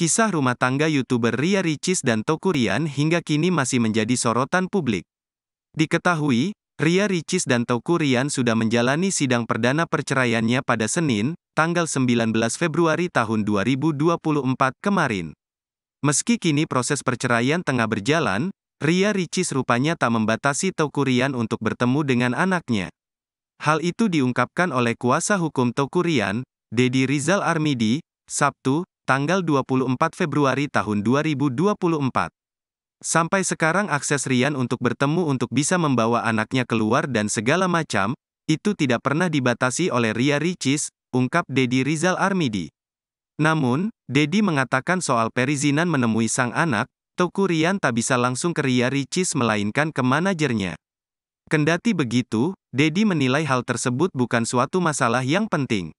Kisah rumah tangga YouTuber Ria Ricis dan Tokurian hingga kini masih menjadi sorotan publik. Diketahui, Ria Ricis dan Tokurian sudah menjalani sidang perdana perceraiannya pada Senin, tanggal 19 Februari tahun 2024 kemarin. Meski kini proses perceraian tengah berjalan, Ria Ricis rupanya tak membatasi Tokurian untuk bertemu dengan anaknya. Hal itu diungkapkan oleh kuasa hukum Tokurian, Dedi Rizal Armidi, Sabtu, tanggal 24 Februari tahun 2024. Sampai sekarang akses Rian untuk bertemu untuk bisa membawa anaknya keluar dan segala macam, itu tidak pernah dibatasi oleh Ria Ricis, ungkap Dedi Rizal Armidi. Namun, Dedi mengatakan soal perizinan menemui sang anak, Toku Rian tak bisa langsung ke Ria Ricis melainkan ke manajernya. Kendati begitu, Dedi menilai hal tersebut bukan suatu masalah yang penting.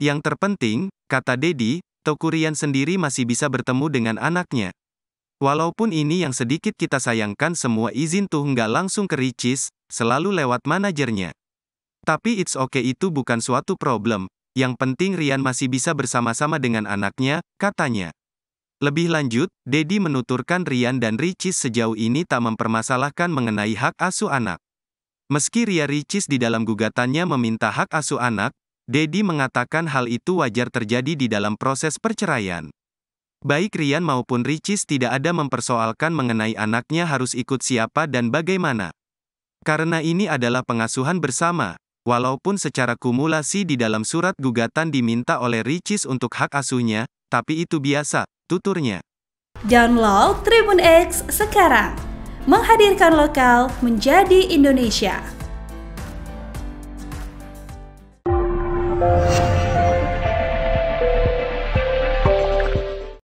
Yang terpenting, kata Dedi, Tokurian sendiri masih bisa bertemu dengan anaknya. Walaupun ini yang sedikit kita sayangkan semua izin tuh nggak langsung ke Ricis, selalu lewat manajernya. Tapi it's okay itu bukan suatu problem, yang penting Rian masih bisa bersama-sama dengan anaknya, katanya. Lebih lanjut, Dedi menuturkan Rian dan Ricis sejauh ini tak mempermasalahkan mengenai hak asuh anak. Meski Ria Ricis di dalam gugatannya meminta hak asuh anak, Dedi mengatakan hal itu wajar terjadi di dalam proses perceraian. Baik Rian maupun Ricis tidak ada mempersoalkan mengenai anaknya harus ikut siapa dan bagaimana. Karena ini adalah pengasuhan bersama, walaupun secara kumulasi di dalam surat gugatan diminta oleh Ricis untuk hak asuhnya, tapi itu biasa, tuturnya. Download Tribun X sekarang. Menghadirkan lokal menjadi Indonesia. you.